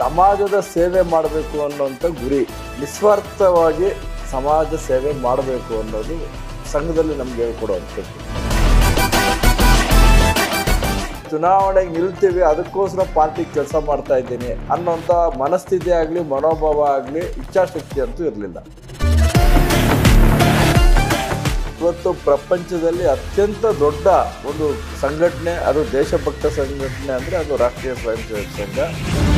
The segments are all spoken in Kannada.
ಸಮಾಜದ ಸೇವೆ ಮಾಡಬೇಕು ಅನ್ನೋಂಥ ಗುರಿ ನಿಸ್ವಾರ್ಥವಾಗಿ ಸಮಾಜ ಸೇವೆ ಮಾಡಬೇಕು ಅನ್ನೋದು ಸಂಘದಲ್ಲಿ ನಮ್ಗೆ ಹೇಳ್ಕೊಡುವಂಥದ್ದು ಚುನಾವಣೆಗೆ ನಿಲ್ತೀವಿ ಅದಕ್ಕೋಸ್ಕರ ಪಾರ್ಟಿ ಕೆಲಸ ಮಾಡ್ತಾ ಇದ್ದೀನಿ ಅನ್ನೋಂಥ ಮನಸ್ಥಿತಿ ಆಗಲಿ ಮನೋಭಾವ ಆಗಲಿ ಇಚ್ಛಾಶಕ್ತಿ ಅಂತೂ ಇರಲಿಲ್ಲ ಇವತ್ತು ಪ್ರಪಂಚದಲ್ಲಿ ಅತ್ಯಂತ ದೊಡ್ಡ ಒಂದು ಸಂಘಟನೆ ಅದು ದೇಶಭಕ್ತ ಸಂಘಟನೆ ಅಂದರೆ ಅದು ರಾಷ್ಟ್ರೀಯ ಸ್ವಯಂ ಸೇವಕ ಸಂಘ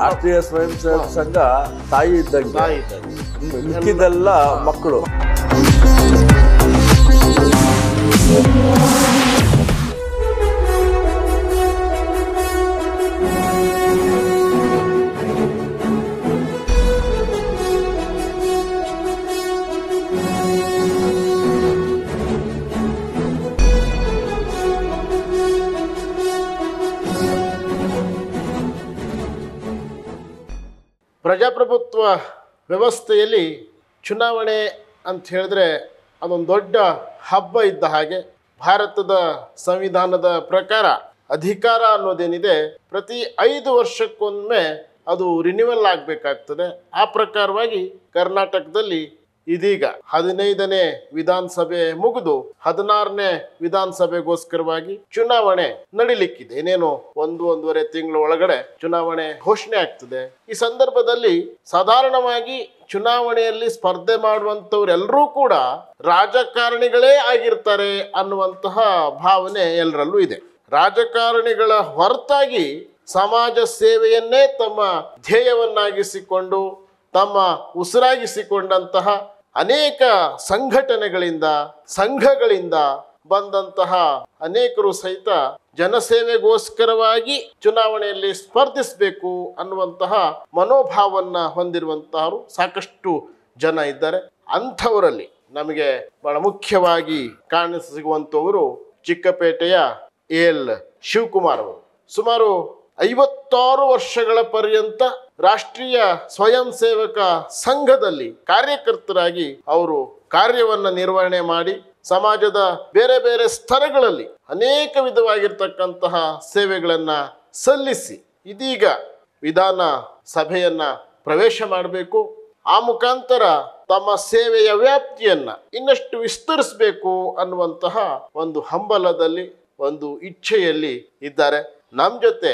ರಾಷ್ಟ್ರೀಯ ಸ್ವಯಂ ಸೇವಕ ಸಂಘ ತಾಯಿ ಇದ್ದಂಗೆ ಮಿಕ್ಕಿದೆಲ್ಲ ಮಕ್ಕಳು ವ್ಯವಸ್ಥೆಯಲ್ಲಿ ಚುನಾವಣೆ ಅಂತ ಹೇಳಿದ್ರೆ ಅದೊಂದು ದೊಡ್ಡ ಹಬ್ಬ ಇದ್ದ ಹಾಗೆ ಭಾರತದ ಸಂವಿಧಾನದ ಪ್ರಕಾರ ಅಧಿಕಾರ ಅನ್ನೋದೇನಿದೆ ಪ್ರತಿ ಐದು ವರ್ಷಕ್ಕೊಮ್ಮೆ ಅದು ರಿನ್ಯೂವಲ್ ಆಗಬೇಕಾಗ್ತದೆ ಆ ಪ್ರಕಾರವಾಗಿ ಕರ್ನಾಟಕದಲ್ಲಿ ಇದೀಗ ಹದಿನೈದನೇ ವಿಧಾನಸಭೆ ಮುಗಿದು ಹದಿನಾರನೇ ವಿಧಾನಸಭೆಗೋಸ್ಕರವಾಗಿ ಚುನಾವಣೆ ನಡಿಲಿಕ್ಕಿದೆ ಏನೇನು ಒಂದು ಒಂದೂವರೆ ತಿಂಗಳ ಒಳಗಡೆ ಚುನಾವಣೆ ಘೋಷಣೆ ಆಗ್ತದೆ ಈ ಸಂದರ್ಭದಲ್ಲಿ ಸಾಧಾರಣವಾಗಿ ಚುನಾವಣೆಯಲ್ಲಿ ಸ್ಪರ್ಧೆ ಮಾಡುವಂಥವ್ರೆಲ್ಲರೂ ಕೂಡ ರಾಜಕಾರಣಿಗಳೇ ಆಗಿರ್ತಾರೆ ಅನ್ನುವಂತಹ ಭಾವನೆ ಎಲ್ಲರಲ್ಲೂ ಇದೆ ರಾಜಕಾರಣಿಗಳ ಹೊರತಾಗಿ ಸಮಾಜ ಸೇವೆಯನ್ನೇ ತಮ್ಮ ಧ್ಯೇಯವನ್ನಾಗಿಸಿಕೊಂಡು ತಮ್ಮ ಉಸಿರಾಗಿಸಿಕೊಂಡಂತಹ ಅನೇಕ ಸಂಘಟನೆಗಳಿಂದ ಸಂಘಗಳಿಂದ ಬಂದಂತಹ ಅನೇಕರು ಸಹಿತ ಜನಸೇವೆಗೋಸ್ಕರವಾಗಿ ಚುನಾವಣೆಯಲ್ಲಿ ಸ್ಪರ್ಧಿಸಬೇಕು ಅನ್ನುವಂತಹ ಮನೋಭಾವವನ್ನು ಹೊಂದಿರುವಂತಹವರು ಸಾಕಷ್ಟು ಜನ ಇದ್ದಾರೆ ಅಂಥವರಲ್ಲಿ ನಮಗೆ ಬಹಳ ಮುಖ್ಯವಾಗಿ ಕಾಣಿಸುವಂತವರು ಚಿಕ್ಕಪೇಟೆಯ ಎಲ್ ಶಿವಕುಮಾರ್ ಅವರು ಸುಮಾರು ಐವತ್ತಾರು ವರ್ಷಗಳ ಪರ್ಯಂತ ರಾಷ್ಟ್ರೀಯ ಸ್ವಯಂ ಸೇವಕ ಸಂಘದಲ್ಲಿ ಕಾರ್ಯಕರ್ತರಾಗಿ ಅವರು ಕಾರ್ಯವನ್ನು ನಿರ್ವಹಣೆ ಮಾಡಿ ಸಮಾಜದ ಬೇರೆ ಬೇರೆ ಸ್ತರಗಳಲ್ಲಿ ಅನೇಕ ವಿಧವಾಗಿರ್ತಕ್ಕಂತಹ ಸೇವೆಗಳನ್ನು ಸಲ್ಲಿಸಿ ಇದೀಗ ವಿಧಾನ ಸಭೆಯನ್ನು ಪ್ರವೇಶ ಮಾಡಬೇಕು ಆ ಮುಖಾಂತರ ತಮ್ಮ ಸೇವೆಯ ವ್ಯಾಪ್ತಿಯನ್ನು ಇನ್ನಷ್ಟು ವಿಸ್ತರಿಸಬೇಕು ಅನ್ನುವಂತಹ ಒಂದು ಹಂಬಲದಲ್ಲಿ ಒಂದು ಇಚ್ಛೆಯಲ್ಲಿ ಇದ್ದಾರೆ ನಮ್ಮ ಜೊತೆ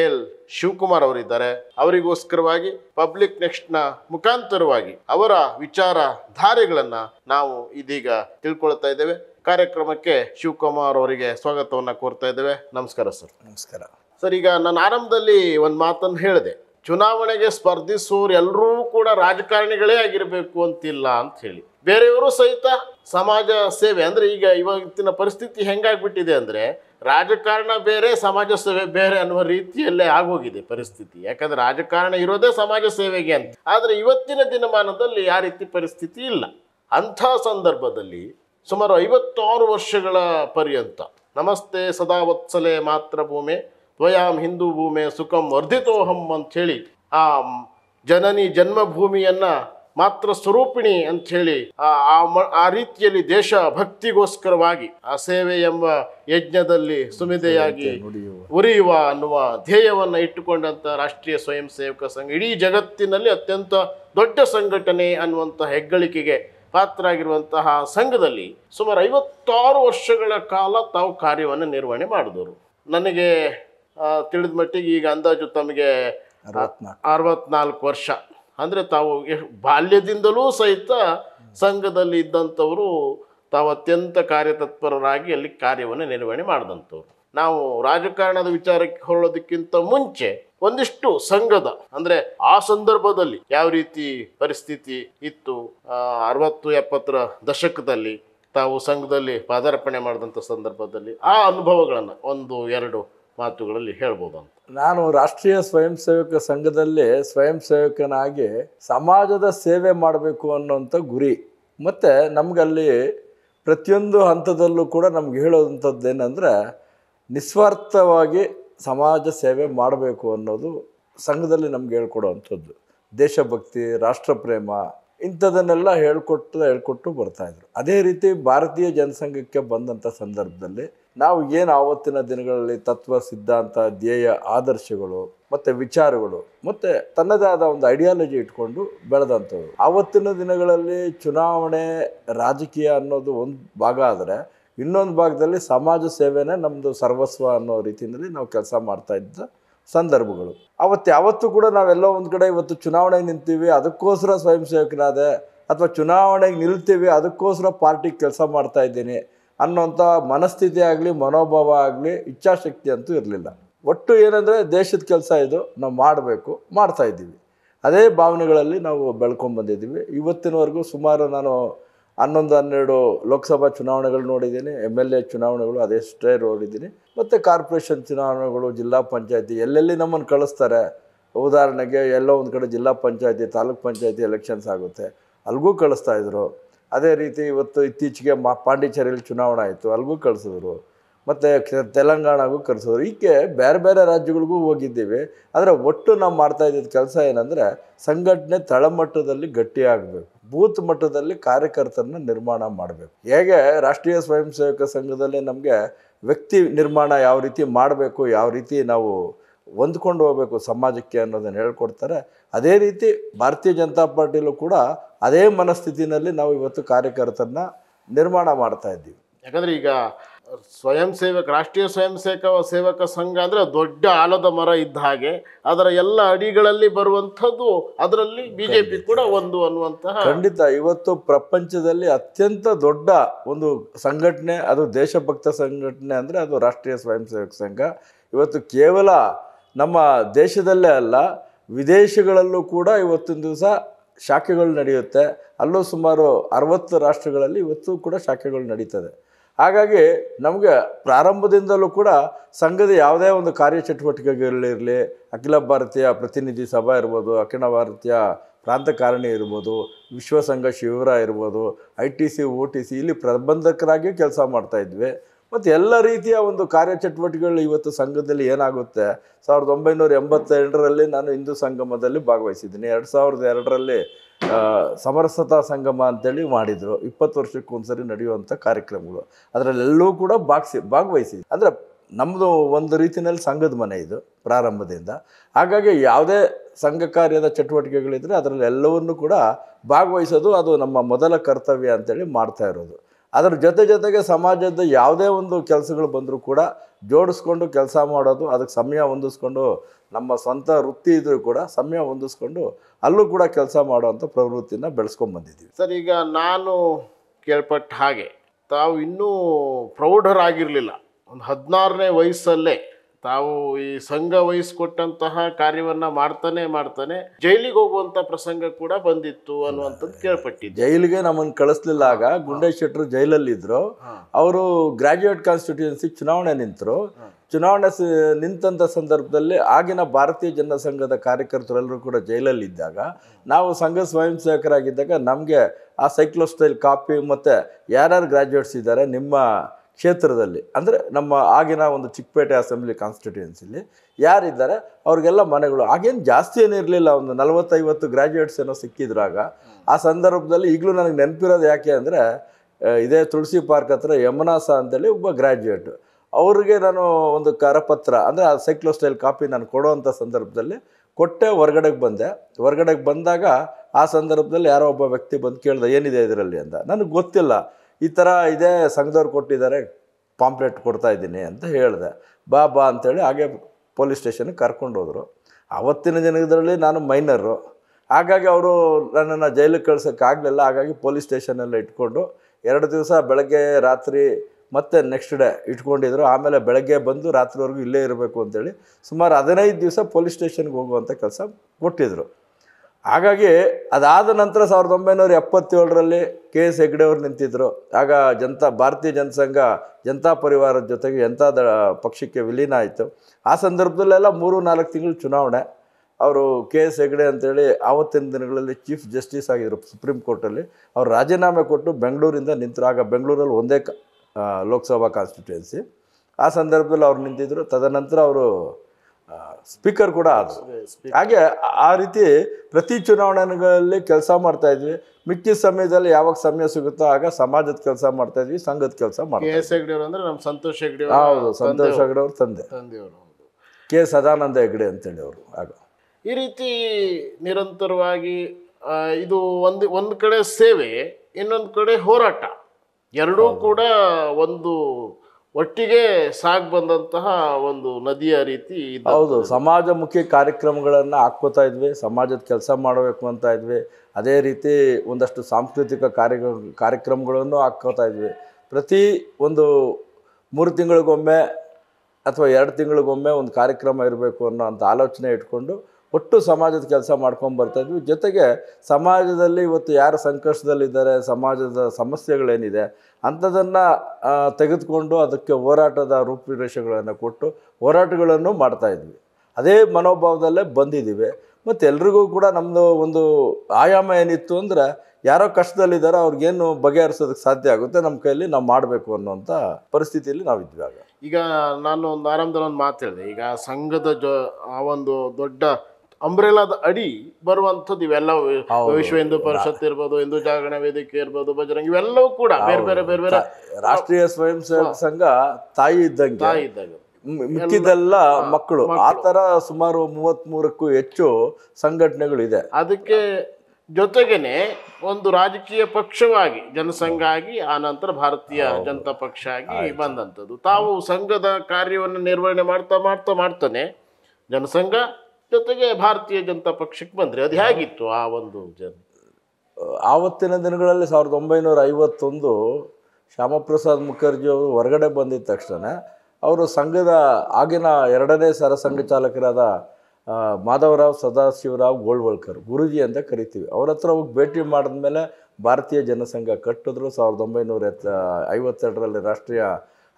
ಎಲ್ ಶಿವಕುಮಾರ್ ಅವರಿದ್ದಾರೆ ಅವರಿಗೋಸ್ಕರವಾಗಿ ಪಬ್ಲಿಕ್ ನೆಕ್ಸ್ಟ್ನ ಮುಖಾಂತರವಾಗಿ ಅವರ ವಿಚಾರ ಧಾರೆಗಳನ್ನು ನಾವು ಇದೀಗ ತಿಳ್ಕೊಳ್ತಾ ಇದ್ದೇವೆ ಕಾರ್ಯಕ್ರಮಕ್ಕೆ ಶಿವಕುಮಾರ್ ಅವರಿಗೆ ಸ್ವಾಗತವನ್ನು ಕೋರ್ತಾ ಇದ್ದೇವೆ ನಮಸ್ಕಾರ ಸರ್ ನಮಸ್ಕಾರ ಸರ್ ಈಗ ನಾನು ಆರಂಭದಲ್ಲಿ ಒಂದು ಮಾತನ್ನು ಹೇಳಿದೆ ಚುನಾವಣೆಗೆ ಸ್ಪರ್ಧಿಸುವವರು ಎಲ್ಲರೂ ಕೂಡ ರಾಜಕಾರಣಿಗಳೇ ಆಗಿರಬೇಕು ಅಂತಿಲ್ಲ ಅಂತ ಹೇಳಿ ಬೇರೆಯವರು ಸಹಿತ ಸಮಾಜ ಸೇವೆ ಅಂದರೆ ಈಗ ಇವತ್ತಿನ ಪರಿಸ್ಥಿತಿ ಹೆಂಗಾಗ್ಬಿಟ್ಟಿದೆ ಅಂದರೆ ರಾಜಕಾರಣ ಬೇರೆ ಸಮಾಜ ಸೇವೆ ಬೇರೆ ಅನ್ನುವ ರೀತಿಯಲ್ಲೇ ಆಗೋಗಿದೆ ಪರಿಸ್ಥಿತಿ ಯಾಕಂದರೆ ರಾಜಕಾರಣ ಇರೋದೇ ಸಮಾಜ ಸೇವೆಗೆ ಅಂತ ಆದರೆ ಇವತ್ತಿನ ದಿನಮಾನದಲ್ಲಿ ಆ ರೀತಿ ಪರಿಸ್ಥಿತಿ ಇಲ್ಲ ಅಂಥ ಸಂದರ್ಭದಲ್ಲಿ ಸುಮಾರು ಐವತ್ತಾರು ವರ್ಷಗಳ ಪರ್ಯಂತ ನಮಸ್ತೆ ಸದಾ ವತ್ಸಲೆ ಮಾತೃಭೂಮೆ ತ್ವಯಾಂ ಹಿಂದೂ ಭೂಮಿ ಸುಖಂ ವರ್ಧಿತೋಹಂ ಹೇಳಿ ಆ ಜನನಿ ಜನ್ಮಭೂಮಿಯನ್ನು ಮಾತ್ರ ಸ್ವರೂಪಿಣಿ ಅಂಥೇಳಿ ಆ ರೀತಿಯಲ್ಲಿ ದೇಶ ಭಕ್ತಿಗೋಸ್ಕರವಾಗಿ ಆ ಸೇವೆ ಎಂಬ ಯಜ್ಞದಲ್ಲಿ ಸುಮಿದೆಯಾಗಿ ಉರಿಯುವ ಅನ್ನುವ ಧ್ಯೇಯವನ್ನು ಇಟ್ಟುಕೊಂಡಂಥ ರಾಷ್ಟ್ರೀಯ ಸ್ವಯಂ ಸೇವಕ ಸಂಘ ಇಡೀ ಜಗತ್ತಿನಲ್ಲಿ ಅತ್ಯಂತ ದೊಡ್ಡ ಸಂಘಟನೆ ಅನ್ನುವಂಥ ಹೆಗ್ಗಳಿಕೆಗೆ ಪಾತ್ರ ಆಗಿರುವಂತಹ ಸಂಘದಲ್ಲಿ ಸುಮಾರು ಐವತ್ತಾರು ವರ್ಷಗಳ ಕಾಲ ತಾವು ಕಾರ್ಯವನ್ನು ನಿರ್ವಹಣೆ ಮಾಡಿದರು ನನಗೆ ತಿಳಿದ ಮಟ್ಟಿಗೆ ಈಗ ಅಂದಾಜು ತಮಗೆ ಅರವತ್ನಾಲ್ಕು ವರ್ಷ ಅಂದರೆ ತಾವು ಬಾಲ್ಯದಿಂದಲೂ ಸಹಿತ ಸಂಘದಲ್ಲಿ ಇದ್ದಂಥವರು ತಾವು ಅತ್ಯಂತ ಕಾರ್ಯತತ್ಪರರಾಗಿ ಅಲ್ಲಿ ಕಾರ್ಯವನ್ನು ನಿರ್ವಹಣೆ ಮಾಡಿದಂಥವ್ರು ನಾವು ರಾಜಕಾರಣದ ವಿಚಾರಕ್ಕೆ ಹೊರಳೋದಕ್ಕಿಂತ ಮುಂಚೆ ಒಂದಿಷ್ಟು ಸಂಘದ ಅಂದರೆ ಆ ಸಂದರ್ಭದಲ್ಲಿ ಯಾವ ರೀತಿ ಪರಿಸ್ಥಿತಿ ಇತ್ತು ಅರವತ್ತು ಎಪ್ಪತ್ತರ ದಶಕದಲ್ಲಿ ತಾವು ಸಂಘದಲ್ಲಿ ಪಾದಾರ್ಪಣೆ ಮಾಡಿದಂಥ ಸಂದರ್ಭದಲ್ಲಿ ಆ ಅನುಭವಗಳನ್ನು ಒಂದು ಎರಡು ಮಾತುಗಳಲ್ಲಿ ಅಂತ ನಾನು ರಾಷ್ಟ್ರೀಯ ಸ್ವಯಂ ಸೇವಕ ಸಂಘದಲ್ಲಿ ಸ್ವಯಂ ಸೇವಕನಾಗಿ ಸಮಾಜದ ಸೇವೆ ಮಾಡಬೇಕು ಅನ್ನೋಂಥ ಗುರಿ ಮತ್ತು ನಮಗಲ್ಲಿ ಪ್ರತಿಯೊಂದು ಹಂತದಲ್ಲೂ ಕೂಡ ನಮ್ಗೆ ಏನಂದರೆ ನಿಸ್ವಾರ್ಥವಾಗಿ ಸಮಾಜ ಸೇವೆ ಮಾಡಬೇಕು ಅನ್ನೋದು ಸಂಘದಲ್ಲಿ ನಮ್ಗೆ ಅಂಥದ್ದು ದೇಶಭಕ್ತಿ ರಾಷ್ಟ್ರ ಪ್ರೇಮ ಇಂಥದನ್ನೆಲ್ಲ ಹೇಳ್ಕೊಟ್ಟು ಹೇಳ್ಕೊಟ್ಟು ಬರ್ತಾಯಿದ್ರು ಅದೇ ರೀತಿ ಭಾರತೀಯ ಜನಸಂಘಕ್ಕೆ ಬಂದಂಥ ಸಂದರ್ಭದಲ್ಲಿ ನಾವು ಏನು ಆವತ್ತಿನ ದಿನಗಳಲ್ಲಿ ತತ್ವ ಸಿದ್ಧಾಂತ ಧ್ಯೇಯ ಆದರ್ಶಗಳು ಮತ್ತು ವಿಚಾರಗಳು ಮತ್ತು ತನ್ನದೇ ಆದ ಒಂದು ಐಡಿಯಾಲಜಿ ಇಟ್ಕೊಂಡು ಬೆಳೆದಂಥವ್ರು ಆವತ್ತಿನ ದಿನಗಳಲ್ಲಿ ಚುನಾವಣೆ ರಾಜಕೀಯ ಅನ್ನೋದು ಒಂದು ಭಾಗ ಆದರೆ ಇನ್ನೊಂದು ಭಾಗದಲ್ಲಿ ಸಮಾಜ ಸೇವೆನೇ ನಮ್ಮದು ಸರ್ವಸ್ವ ಅನ್ನೋ ರೀತಿಯಲ್ಲಿ ನಾವು ಕೆಲಸ ಮಾಡ್ತಾ ಇದ್ದ ಸಂದರ್ಭಗಳು ಅವತ್ತು ಯಾವತ್ತೂ ಕೂಡ ನಾವೆಲ್ಲ ಒಂದು ಕಡೆ ಇವತ್ತು ಚುನಾವಣೆಗೆ ನಿಂತೀವಿ ಅದಕ್ಕೋಸ್ಕರ ಸ್ವಯಂ ಸೇವಕನಾದೆ ಅಥವಾ ಚುನಾವಣೆಗೆ ನಿಲ್ತೀವಿ ಅದಕ್ಕೋಸ್ಕರ ಪಾರ್ಟಿಗೆ ಕೆಲಸ ಮಾಡ್ತಾ ಇದ್ದೀನಿ ಅನ್ನೋಂಥ ಮನಸ್ಥಿತಿ ಆಗಲಿ ಮನೋಭಾವ ಆಗಲಿ ಇಚ್ಛಾಶಕ್ತಿ ಅಂತೂ ಇರಲಿಲ್ಲ ಒಟ್ಟು ಏನಂದರೆ ದೇಶದ ಕೆಲಸ ಇದು ನಾವು ಮಾಡಬೇಕು ಮಾಡ್ತಾ ಇದ್ದೀವಿ ಅದೇ ಭಾವನೆಗಳಲ್ಲಿ ನಾವು ಬೆಳ್ಕೊಂಡು ಬಂದಿದ್ದೀವಿ ಇವತ್ತಿನವರೆಗೂ ಸುಮಾರು ನಾನು ಹನ್ನೊಂದು ಹನ್ನೆರಡು ಲೋಕಸಭಾ ಚುನಾವಣೆಗಳು ನೋಡಿದ್ದೀನಿ ಎಮ್ ಎಲ್ ಎ ಚುನಾವಣೆಗಳು ಅದೆಷ್ಟೇ ನೋಡಿದ್ದೀನಿ ಮತ್ತು ಕಾರ್ಪೊರೇಷನ್ ಚುನಾವಣೆಗಳು ಜಿಲ್ಲಾ ಪಂಚಾಯತಿ ಎಲ್ಲೆಲ್ಲಿ ನಮ್ಮನ್ನು ಕಳಿಸ್ತಾರೆ ಉದಾಹರಣೆಗೆ ಎಲ್ಲೋ ಒಂದು ಕಡೆ ಜಿಲ್ಲಾ ಪಂಚಾಯತಿ ತಾಲೂಕ್ ಪಂಚಾಯತಿ ಎಲೆಕ್ಷನ್ಸ್ ಆಗುತ್ತೆ ಅಲ್ಗೂ ಕಳಿಸ್ತಾಯಿದ್ರು ಅದೇ ರೀತಿ ಇವತ್ತು ಇತ್ತೀಚೆಗೆ ಮಾ ಪಾಂಡಿಚೇರಿಯಲ್ಲಿ ಚುನಾವಣೆ ಆಯಿತು ಅಲ್ಗೂ ಕಳಿಸಿದ್ರು ಮತ್ತು ತೆಲಂಗಾಣಗೂ ಕಳಿಸಿದ್ರು ಈಕೆ ಬೇರೆ ಬೇರೆ ರಾಜ್ಯಗಳಿಗೂ ಹೋಗಿದ್ದೀವಿ ಆದರೆ ಒಟ್ಟು ನಾವು ಮಾಡ್ತಾ ಇದ್ದಿದ್ದ ಕೆಲಸ ಏನಂದರೆ ಸಂಘಟನೆ ತಳಮಟ್ಟದಲ್ಲಿ ಗಟ್ಟಿಯಾಗಬೇಕು ಬೂತ್ ಮಟ್ಟದಲ್ಲಿ ಕಾರ್ಯಕರ್ತರನ್ನ ನಿರ್ಮಾಣ ಮಾಡಬೇಕು ಹೇಗೆ ರಾಷ್ಟ್ರೀಯ ಸ್ವಯಂ ಸೇವಕ ಸಂಘದಲ್ಲಿ ನಮಗೆ ವ್ಯಕ್ತಿ ನಿರ್ಮಾಣ ಯಾವ ರೀತಿ ಮಾಡಬೇಕು ಯಾವ ರೀತಿ ನಾವು ಹೊಂದ್ಕೊಂಡು ಹೋಗಬೇಕು ಸಮಾಜಕ್ಕೆ ಅನ್ನೋದನ್ನು ಹೇಳ್ಕೊಡ್ತಾರೆ ಅದೇ ರೀತಿ ಭಾರತೀಯ ಜನತಾ ಪಾರ್ಟಿಲೂ ಕೂಡ ಅದೇ ಮನಸ್ಥಿತಿನಲ್ಲಿ ನಾವು ಇವತ್ತು ಕಾರ್ಯಕರ್ತರನ್ನ ನಿರ್ಮಾಣ ಮಾಡ್ತಾ ಇದ್ದೀವಿ ಯಾಕಂದರೆ ಈಗ ಸ್ವಯಂ ಸೇವಕ ರಾಷ್ಟ್ರೀಯ ಸ್ವಯಂ ಸೇವಕ ಸೇವಕ ಸಂಘ ಅಂದರೆ ದೊಡ್ಡ ಆಲದ ಮರ ಇದ್ದ ಹಾಗೆ ಅದರ ಎಲ್ಲ ಅಡಿಗಳಲ್ಲಿ ಬರುವಂಥದ್ದು ಅದರಲ್ಲಿ ಬಿ ಜೆ ಪಿ ಕೂಡ ಒಂದು ಅನ್ನುವಂತಹ ಖಂಡಿತ ಇವತ್ತು ಪ್ರಪಂಚದಲ್ಲಿ ಅತ್ಯಂತ ದೊಡ್ಡ ಒಂದು ಸಂಘಟನೆ ಅದು ದೇಶಭಕ್ತ ಸಂಘಟನೆ ಅಂದರೆ ಅದು ರಾಷ್ಟ್ರೀಯ ಸ್ವಯಂ ಸೇವಕ ಸಂಘ ಇವತ್ತು ಕೇವಲ ನಮ್ಮ ದೇಶದಲ್ಲೇ ಅಲ್ಲ ವಿದೇಶಗಳಲ್ಲೂ ಕೂಡ ಇವತ್ತಿನ ದಿವಸ ಶಾಖೆಗಳು ನಡೆಯುತ್ತೆ ಅಲ್ಲೂ ಸುಮಾರು ಅರವತ್ತು ರಾಷ್ಟ್ರಗಳಲ್ಲಿ ಇವತ್ತು ಕೂಡ ಶಾಖೆಗಳು ನಡೀತದೆ ಹಾಗಾಗಿ ನಮಗೆ ಪ್ರಾರಂಭದಿಂದಲೂ ಕೂಡ ಸಂಘದ ಯಾವುದೇ ಒಂದು ಕಾರ್ಯಚಟುವಟಿಕೆಗಳಿರಲಿ ಅಖಿಲ ಭಾರತೀಯ ಪ್ರತಿನಿಧಿ ಸಭಾ ಇರ್ಬೋದು ಅಖಿಲ ಭಾರತೀಯ ಪ್ರಾಂತ ಕಾರಣಿ ಇರ್ಬೋದು ವಿಶ್ವಸಂಘ ಶಿಬಿರ ಇರ್ಬೋದು I T C O T C ಇಲ್ಲಿ ಪ್ರಬಂಧಕರಾಗಿಯೂ ಕೆಲಸ ಮಾಡ್ತಾಯಿದ್ವಿ ಮತ್ತು ಎಲ್ಲ ರೀತಿಯ ಒಂದು ಕಾರ್ಯಚಟುವಟಿಕೆಗಳು ಇವತ್ತು ಸಂಘದಲ್ಲಿ ಏನಾಗುತ್ತೆ ಸಾವಿರದ ಒಂಬೈನೂರ ಎಂಬತ್ತೆರಡರಲ್ಲಿ ನಾನು ಹಿಂದೂ ಸಂಗಮದಲ್ಲಿ ಭಾಗವಹಿಸಿದ್ದೀನಿ ಎರಡು ಸಾವಿರದ ಎರಡರಲ್ಲಿ ಸಮರಸತಾ ಸಂಗಮ ಅಂತೇಳಿ ಮಾಡಿದರು ಇಪ್ಪತ್ತು ವರ್ಷಕ್ಕೊಂದ್ಸರಿ ನಡೆಯುವಂಥ ಕಾರ್ಯಕ್ರಮಗಳು ಅದರಲ್ಲೆಲ್ಲೂ ಕೂಡ ಭಾಗಿಸಿ ಭಾಗವಹಿಸಿ ಅಂದರೆ ನಮ್ಮದು ಒಂದು ರೀತಿಯಲ್ಲಿ ಸಂಘದ ಮನೆ ಇದು ಪ್ರಾರಂಭದಿಂದ ಹಾಗಾಗಿ ಯಾವುದೇ ಸಂಘ ಕಾರ್ಯದ ಚಟುವಟಿಕೆಗಳಿದ್ದರೆ ಅದರಲ್ಲಿ ಎಲ್ಲವನ್ನು ಕೂಡ ಭಾಗವಹಿಸೋದು ಅದು ನಮ್ಮ ಮೊದಲ ಕರ್ತವ್ಯ ಅಂತೇಳಿ ಮಾಡ್ತಾ ಇರೋದು ಅದರ ಜೊತೆ ಜೊತೆಗೆ ಸಮಾಜದ ಯಾವುದೇ ಒಂದು ಕೆಲಸಗಳು ಬಂದರೂ ಕೂಡ ಜೋಡಿಸ್ಕೊಂಡು ಕೆಲಸ ಮಾಡೋದು ಅದಕ್ಕೆ ಸಮಯ ಹೊಂದಿಸ್ಕೊಂಡು ನಮ್ಮ ಸ್ವಂತ ವೃತ್ತಿ ಇದ್ರೂ ಕೂಡ ಸಮಯ ಹೊಂದಿಸ್ಕೊಂಡು ಅಲ್ಲೂ ಕೂಡ ಕೆಲಸ ಮಾಡುವಂಥ ಪ್ರವೃತ್ತಿನ ಬೆಳೆಸ್ಕೊಂಡು ಬಂದಿದ್ದೀವಿ ಸರ್ ಈಗ ನಾನು ಕೇಳ್ಪಟ್ಟ ಹಾಗೆ ತಾವು ಇನ್ನೂ ಪ್ರೌಢರಾಗಿರಲಿಲ್ಲ ಒಂದು ಹದಿನಾರನೇ ವಯಸ್ಸಲ್ಲೇ ತಾವು ಈ ಸಂಘ ವಹಿಸಿಕೊಟ್ಟಂತಹ ಕಾರ್ಯವನ್ನ ಮಾಡ್ತಾನೆ ಮಾಡ್ತಾನೆ ಜೈಲಿಗೆ ಹೋಗುವಂತ ಪ್ರಸಂಗ ಕೂಡ ಬಂದಿತ್ತು ಅನ್ನುವಂಥದ್ದು ಕೇಳ್ಪಟ್ಟಿ ಜೈಲಿಗೆ ನಮ್ಮನ್ನು ಕಳಿಸ್ಲಿಲ್ಲ ಆಗ ಗುಂಡೇಶ್ ಶೆಟ್ಟರು ಜೈಲಲ್ಲಿದ್ದರು ಅವರು ಗ್ರಾಜ್ಯುಯೇಟ್ ಕಾನ್ಸ್ಟಿಟ್ಯೂನ್ಸಿ ಚುನಾವಣೆ ನಿಂತರು ಚುನಾವಣೆ ನಿಂತ ಸಂದರ್ಭದಲ್ಲಿ ಆಗಿನ ಭಾರತೀಯ ಜನಸಂಘದ ಸಂಘದ ಕಾರ್ಯಕರ್ತರೆಲ್ಲರೂ ಕೂಡ ಜೈಲಲ್ಲಿದ್ದಾಗ ನಾವು ಸಂಘ ಸ್ವಯಂ ಸೇವಕರಾಗಿದ್ದಾಗ ನಮಗೆ ಆ ಸೈಕ್ಲೋಸ್ಟೈಲ್ ಕಾಪಿ ಮತ್ತು ಯಾರ್ಯಾರು ಗ್ರ್ಯಾಜುಯೇಟ್ಸ್ ಇದ್ದಾರೆ ನಿಮ್ಮ ಕ್ಷೇತ್ರದಲ್ಲಿ ಅಂದರೆ ನಮ್ಮ ಆಗಿನ ಒಂದು ಚಿಕ್ಕಪೇಟೆ ಅಸೆಂಬ್ಲಿ ಕಾನ್ಸ್ಟಿಟ್ಯೂಯೆನ್ಸಿಲಿ ಯಾರಿದ್ದಾರೆ ಅವ್ರಿಗೆಲ್ಲ ಮನೆಗಳು ಆಗೇನು ಜಾಸ್ತಿ ಏನು ಇರಲಿಲ್ಲ ಒಂದು ನಲವತ್ತೈವತ್ತು ಗ್ರ್ಯಾಜುಯೇಟ್ಸ್ ಏನೋ ಸಿಕ್ಕಿದ್ರಾಗ ಆ ಸಂದರ್ಭದಲ್ಲಿ ಈಗಲೂ ನನಗೆ ನೆನಪಿರೋದು ಯಾಕೆ ಅಂದರೆ ಇದೇ ತುಳಸಿ ಪಾರ್ಕ್ ಹತ್ರ ಯಮನಾಸ ಅಂತೇಳಿ ಒಬ್ಬ ಗ್ರ್ಯಾಜುಯೇಟ್ ಅವ್ರಿಗೆ ನಾನು ಒಂದು ಕರಪತ್ರ ಅಂದರೆ ಆ ಸೈಕ್ಲೋ ಸ್ಟೈಲ್ ಕಾಪಿ ನಾನು ಅಂಥ ಸಂದರ್ಭದಲ್ಲಿ ಕೊಟ್ಟೆ ಹೊರ್ಗಡೆಗೆ ಬಂದೆ ಹೊರ್ಗಡೆಗೆ ಬಂದಾಗ ಆ ಸಂದರ್ಭದಲ್ಲಿ ಯಾರೋ ಒಬ್ಬ ವ್ಯಕ್ತಿ ಬಂದು ಕೇಳ್ದೆ ಏನಿದೆ ಇದರಲ್ಲಿ ಅಂತ ನನಗೆ ಗೊತ್ತಿಲ್ಲ ಈ ಥರ ಇದೇ ಸಂಘದವ್ರು ಕೊಟ್ಟಿದ್ದಾರೆ ಪಾಂಪ್ಲೆಟ್ ಕೊಡ್ತಾ ಇದ್ದೀನಿ ಅಂತ ಹೇಳಿದೆ ಬಾ ಬಾ ಅಂಥೇಳಿ ಹಾಗೆ ಪೊಲೀಸ್ ಸ್ಟೇಷನ್ಗೆ ಕರ್ಕೊಂಡು ಹೋದರು ಅವತ್ತಿನ ದಿನದಲ್ಲಿ ನಾನು ಮೈನರು ಹಾಗಾಗಿ ಅವರು ನನ್ನನ್ನು ಜೈಲಿಗೆ ಕಳ್ಸೋಕ್ಕಾಗಲಿಲ್ಲ ಹಾಗಾಗಿ ಪೊಲೀಸ್ ಸ್ಟೇಷನೆಲ್ಲ ಇಟ್ಕೊಂಡು ಎರಡು ದಿವಸ ಬೆಳಗ್ಗೆ ರಾತ್ರಿ ಮತ್ತೆ ನೆಕ್ಸ್ಟ್ ಡೇ ಇಟ್ಕೊಂಡಿದ್ರು ಆಮೇಲೆ ಬೆಳಗ್ಗೆ ಬಂದು ರಾತ್ರಿವರೆಗೂ ಇಲ್ಲೇ ಇರಬೇಕು ಅಂತೇಳಿ ಸುಮಾರು ಹದಿನೈದು ದಿವಸ ಪೊಲೀಸ್ ಸ್ಟೇಷನ್ಗೆ ಹೋಗುವಂಥ ಕೆಲಸ ಕೊಟ್ಟಿದ್ದರು ಹಾಗಾಗಿ ಅದಾದ ನಂತರ ಸಾವಿರದ ಒಂಬೈನೂರ ಎಪ್ಪತ್ತೇಳರಲ್ಲಿ ಕೆ ಎಸ್ ಹೆಗ್ಡೆ ಅವರು ನಿಂತಿದ್ದರು ಆಗ ಜನತಾ ಭಾರತೀಯ ಜನಸಂಘ ಜನತಾ ಪರಿವಾರದ ಜೊತೆಗೆ ಜನತಾ ಪಕ್ಷಕ್ಕೆ ವಿಲೀನ ಆಯಿತು ಆ ಸಂದರ್ಭದಲ್ಲೆಲ್ಲ ಮೂರು ನಾಲ್ಕು ತಿಂಗಳು ಚುನಾವಣೆ ಅವರು ಕೆ ಎಸ್ ಹೆಗ್ಡೆ ಅಂತೇಳಿ ಆವತ್ತಿನ ದಿನಗಳಲ್ಲಿ ಚೀಫ್ ಜಸ್ಟಿಸ್ ಆಗಿದ್ದರು ಸುಪ್ರೀಂ ಕೋರ್ಟಲ್ಲಿ ಅವರು ರಾಜೀನಾಮೆ ಕೊಟ್ಟು ಬೆಂಗಳೂರಿಂದ ನಿಂತರು ಆಗ ಬೆಂಗಳೂರಲ್ಲಿ ಒಂದೇ ಲೋಕಸಭಾ ಕಾನ್ಸ್ಟಿಟ್ಯೂನ್ಸಿ ಆ ಸಂದರ್ಭದಲ್ಲಿ ಅವ್ರು ನಿಂತಿದ್ದರು ತದನಂತರ ಅವರು ಸ್ಪೀಕರ್ ಕೂಡ ಆದರು ಹಾಗೆ ಆ ರೀತಿ ಪ್ರತಿ ಚುನಾವಣೆಗಳಲ್ಲಿ ಕೆಲಸ ಮಾಡ್ತಾ ಇದ್ವಿ ಮಿಕ್ಕಿದ ಸಮಯದಲ್ಲಿ ಯಾವಾಗ ಸಮಯ ಸಿಗುತ್ತೋ ಆಗ ಸಮಾಜದ ಕೆಲಸ ಮಾಡ್ತಾ ಇದ್ವಿ ಸಂಘದ ಕೆಲಸ ಮಾಡ್ತೀವಿ ಎಸ್ ನಮ್ಮ ಸಂತೋಷ್ ಹೆಗ್ಡೆ ಅವರು ಸಂತೋಷ್ ಹೆಗ್ಡೆ ಅವ್ರ ತಂದೆ ಕೆ ಸದಾನಂದ ಹೆಗ್ಡೆ ಅಂತೇಳಿ ಅವರು ಆಗ ಈ ರೀತಿ ನಿರಂತರವಾಗಿ ಇದು ಒಂದು ಒಂದು ಕಡೆ ಸೇವೆ ಇನ್ನೊಂದು ಕಡೆ ಹೋರಾಟ ಎರಡೂ ಕೂಡ ಒಂದು ಒಟ್ಟಿಗೆ ಸಾಗ್ ಬಂದಂತಹ ಒಂದು ನದಿಯ ರೀತಿ ಹೌದು ಸಮಾಜಮುಖಿ ಕಾರ್ಯಕ್ರಮಗಳನ್ನು ಹಾಕ್ಕೋತಾ ಇದ್ವಿ ಸಮಾಜದ ಕೆಲಸ ಮಾಡಬೇಕು ಅಂತ ಇದ್ವಿ ಅದೇ ರೀತಿ ಒಂದಷ್ಟು ಸಾಂಸ್ಕೃತಿಕ ಕಾರ್ಯ ಕಾರ್ಯಕ್ರಮಗಳನ್ನು ಹಾಕ್ಕೋತಾ ಇದ್ವಿ ಪ್ರತಿ ಒಂದು ಮೂರು ತಿಂಗಳಿಗೊಮ್ಮೆ ಅಥವಾ ಎರಡು ತಿಂಗಳಿಗೊಮ್ಮೆ ಒಂದು ಕಾರ್ಯಕ್ರಮ ಇರಬೇಕು ಅನ್ನೋ ಅಂತ ಆಲೋಚನೆ ಇಟ್ಕೊಂಡು ಒಟ್ಟು ಸಮಾಜದ ಕೆಲಸ ಮಾಡ್ಕೊಂಡು ಇದ್ವಿ ಜೊತೆಗೆ ಸಮಾಜದಲ್ಲಿ ಇವತ್ತು ಯಾರು ಸಂಕಷ್ಟದಲ್ಲಿದ್ದಾರೆ ಸಮಾಜದ ಸಮಸ್ಯೆಗಳೇನಿದೆ ಅಂಥದನ್ನು ತೆಗೆದುಕೊಂಡು ಅದಕ್ಕೆ ಹೋರಾಟದ ರೂಪುರೇಷೆಗಳನ್ನು ಕೊಟ್ಟು ಹೋರಾಟಗಳನ್ನು ಮಾಡ್ತಾ ಇದ್ವಿ ಅದೇ ಮನೋಭಾವದಲ್ಲೇ ಬಂದಿದ್ದೀವಿ ಮತ್ತು ಎಲ್ರಿಗೂ ಕೂಡ ನಮ್ಮದು ಒಂದು ಆಯಾಮ ಏನಿತ್ತು ಅಂದರೆ ಯಾರೋ ಕಷ್ಟದಲ್ಲಿದ್ದಾರೋ ಅವ್ರಿಗೇನು ಬಗೆಹರಿಸೋದಕ್ಕೆ ಸಾಧ್ಯ ಆಗುತ್ತೆ ನಮ್ಮ ಕೈಯಲ್ಲಿ ನಾವು ಮಾಡಬೇಕು ಅನ್ನೋಂಥ ಪರಿಸ್ಥಿತಿಯಲ್ಲಿ ನಾವು ಇದ್ವಿ ಆಗ ಈಗ ನಾನು ಒಂದು ಆರಂಭದಲ್ಲಿ ಒಂದು ಮಾತು ಹೇಳಿದೆ ಈಗ ಸಂಘದ ಜೊ ಆ ಒಂದು ದೊಡ್ಡ ಅಂಬ್ರೆಲಾದ ಅಡಿ ಬರುವಂಥದ್ದು ಇವೆಲ್ಲ ವಿಶ್ವ ಹಿಂದೂ ಪರಿಷತ್ ಇರ್ಬೋದು ಹಿಂದೂ ಜಾಗರಣ ವೇದಿಕೆ ಇರ್ಬೋದು ಬಜರಂಗ್ ಇವೆಲ್ಲವೂ ಕೂಡ ಬೇರೆ ಬೇರೆ ಬೇರೆ ಬೇರೆ ರಾಷ್ಟ್ರೀಯ ಸ್ವಯಂ ಸೇವಕ ಸಂಘ ತಾಯಿ ಇದ್ದಂಗೆ ತಾಯಿ ಇದ್ದಂಗೆ ಮಿಕ್ಕಿದೆಲ್ಲ ಮಕ್ಕಳು ಆ ತರ ಸುಮಾರು ಮೂವತ್ತ್ ಮೂರಕ್ಕೂ ಹೆಚ್ಚು ಇದೆ ಅದಕ್ಕೆ ಜೊತೆಗೇನೆ ಒಂದು ರಾಜಕೀಯ ಪಕ್ಷವಾಗಿ ಜನಸಂಘ ಆಗಿ ಆ ನಂತರ ಭಾರತೀಯ ಜನತಾ ಪಕ್ಷ ಆಗಿ ಬಂದಂಥದ್ದು ತಾವು ಸಂಘದ ಕಾರ್ಯವನ್ನು ನಿರ್ವಹಣೆ ಮಾಡ್ತಾ ಮಾಡ್ತಾ ಮಾಡ್ತಾನೆ ಜನಸಂಘ ಜೊತೆಗೆ ಭಾರತೀಯ ಜನತಾ ಪಕ್ಷಕ್ಕೆ ಬಂದರೆ ಅದು ಹೇಗಿತ್ತು ಆ ಒಂದು ಜನ ಆವತ್ತಿನ ದಿನಗಳಲ್ಲಿ ಸಾವಿರದ ಒಂಬೈನೂರ ಐವತ್ತೊಂದು ಶ್ಯಾಮಪ್ರಸಾದ್ ಮುಖರ್ಜಿ ಅವರು ಹೊರಗಡೆ ಬಂದಿದ್ದ ತಕ್ಷಣ ಅವರು ಸಂಘದ ಆಗಿನ ಎರಡನೇ ಸರಸಂಘ ಚಾಲಕರಾದ ಮಾಧವರಾವ್ ಸದಾಶಿವರಾವ್ ಗೋಳ್ವಳ್ಕರ್ ಗುರುಜಿ ಅಂತ ಕರಿತೀವಿ ಅವ್ರ ಹತ್ರ ಹೋಗಿ ಭೇಟಿ ಮಾಡಿದ್ಮೇಲೆ ಭಾರತೀಯ ಜನಸಂಘ ಕಟ್ಟಿದ್ರು ಸಾವಿರದ ಒಂಬೈನೂರ ಐವತ್ತೆರಡರಲ್ಲಿ ರಾಷ್ಟ್ರೀಯ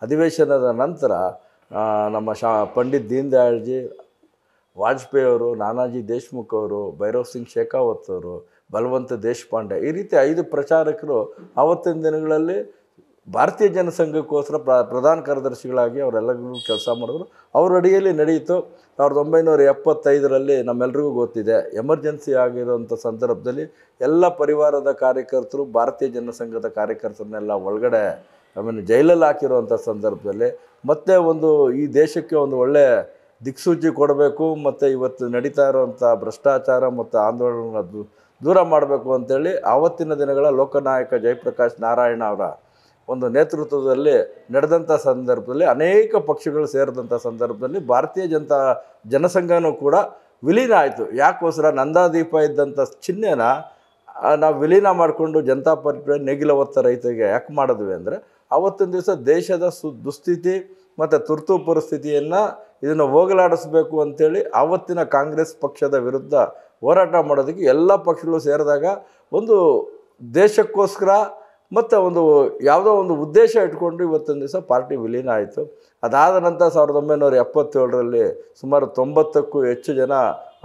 ಅಧಿವೇಶನದ ನಂತರ ನಮ್ಮ ಶಾ ಪಂಡಿತ್ ದೀನ್ ದಯಾಳ್ಜಿ ವಾಜಪೇಯಿ ಅವರು ನಾನಾಜಿ ದೇಶ್ಮುಖ್ ಅವರು ಭೈರವ್ ಸಿಂಗ್ ಶೇಖಾವತ್ ಅವರು ಬಲವಂತ ದೇಶಪಾಂಡೆ ಈ ರೀತಿ ಐದು ಪ್ರಚಾರಕರು ಆವತ್ತಿನ ದಿನಗಳಲ್ಲಿ ಭಾರತೀಯ ಜನಸಂಘಕ್ಕೋಸ್ಕರ ಪ್ರ ಪ್ರಧಾನ ಕಾರ್ಯದರ್ಶಿಗಳಾಗಿ ಅವರೆಲ್ಲರಿಗೂ ಕೆಲಸ ಮಾಡಿದ್ರು ಅವ್ರ ಅಡಿಯಲ್ಲಿ ನಡೆಯಿತು ಸಾವಿರದ ಒಂಬೈನೂರ ಎಪ್ಪತ್ತೈದರಲ್ಲಿ ನಮ್ಮೆಲ್ಲರಿಗೂ ಗೊತ್ತಿದೆ ಎಮರ್ಜೆನ್ಸಿ ಆಗಿರೋಂಥ ಸಂದರ್ಭದಲ್ಲಿ ಎಲ್ಲ ಪರಿವಾರದ ಕಾರ್ಯಕರ್ತರು ಭಾರತೀಯ ಜನಸಂಘದ ಕಾರ್ಯಕರ್ತರನ್ನೆಲ್ಲ ಒಳಗಡೆ ಆಮೇಲೆ ಜೈಲಲ್ಲಿ ಹಾಕಿರುವಂಥ ಸಂದರ್ಭದಲ್ಲಿ ಮತ್ತೆ ಒಂದು ಈ ದೇಶಕ್ಕೆ ಒಂದು ಒಳ್ಳೆಯ ದಿಕ್ಸೂಚಿ ಕೊಡಬೇಕು ಮತ್ತು ಇವತ್ತು ನಡೀತಾ ಇರುವಂಥ ಭ್ರಷ್ಟಾಚಾರ ಮತ್ತು ಆಂದೋಲನ ದೂರ ಮಾಡಬೇಕು ಅಂತೇಳಿ ಆವತ್ತಿನ ದಿನಗಳ ಲೋಕನಾಯಕ ಜಯಪ್ರಕಾಶ್ ನಾರಾಯಣ ಅವರ ಒಂದು ನೇತೃತ್ವದಲ್ಲಿ ನಡೆದಂಥ ಸಂದರ್ಭದಲ್ಲಿ ಅನೇಕ ಪಕ್ಷಗಳು ಸೇರಿದಂಥ ಸಂದರ್ಭದಲ್ಲಿ ಭಾರತೀಯ ಜನತಾ ಜನಸಂಘನೂ ಕೂಡ ವಿಲೀನ ಆಯಿತು ಯಾಕೋಸ್ಕರ ನಂದಾದೀಪ ಇದ್ದಂಥ ಚಿಹ್ನೆನ ನಾವು ವಿಲೀನ ಮಾಡಿಕೊಂಡು ಜನತಾ ಪಾರ್ಟಿ ನೆಗಿಲ ಹೊತ್ತ ರೈತರಿಗೆ ಯಾಕೆ ಮಾಡಿದ್ವಿ ಅಂದರೆ ಆವತ್ತಿನ ದಿವಸ ದೇಶದ ಸು ದುಸ್ಥಿತಿ ಮತ್ತು ತುರ್ತು ಪರಿಸ್ಥಿತಿಯನ್ನು ಇದನ್ನು ಹೋಗಲಾಡಿಸ್ಬೇಕು ಅಂಥೇಳಿ ಆವತ್ತಿನ ಕಾಂಗ್ರೆಸ್ ಪಕ್ಷದ ವಿರುದ್ಧ ಹೋರಾಟ ಮಾಡೋದಕ್ಕೆ ಎಲ್ಲ ಪಕ್ಷಗಳು ಸೇರಿದಾಗ ಒಂದು ದೇಶಕ್ಕೋಸ್ಕರ ಮತ್ತು ಒಂದು ಯಾವುದೋ ಒಂದು ಉದ್ದೇಶ ಇಟ್ಕೊಂಡು ಇವತ್ತೊಂದು ದಿವಸ ಪಾರ್ಟಿ ವಿಲೀನ ಆಯಿತು ಅದಾದ ನಂತರ ಸಾವಿರದ ಒಂಬೈನೂರ ಎಪ್ಪತ್ತೇಳರಲ್ಲಿ ಸುಮಾರು ತೊಂಬತ್ತಕ್ಕೂ ಹೆಚ್ಚು ಜನ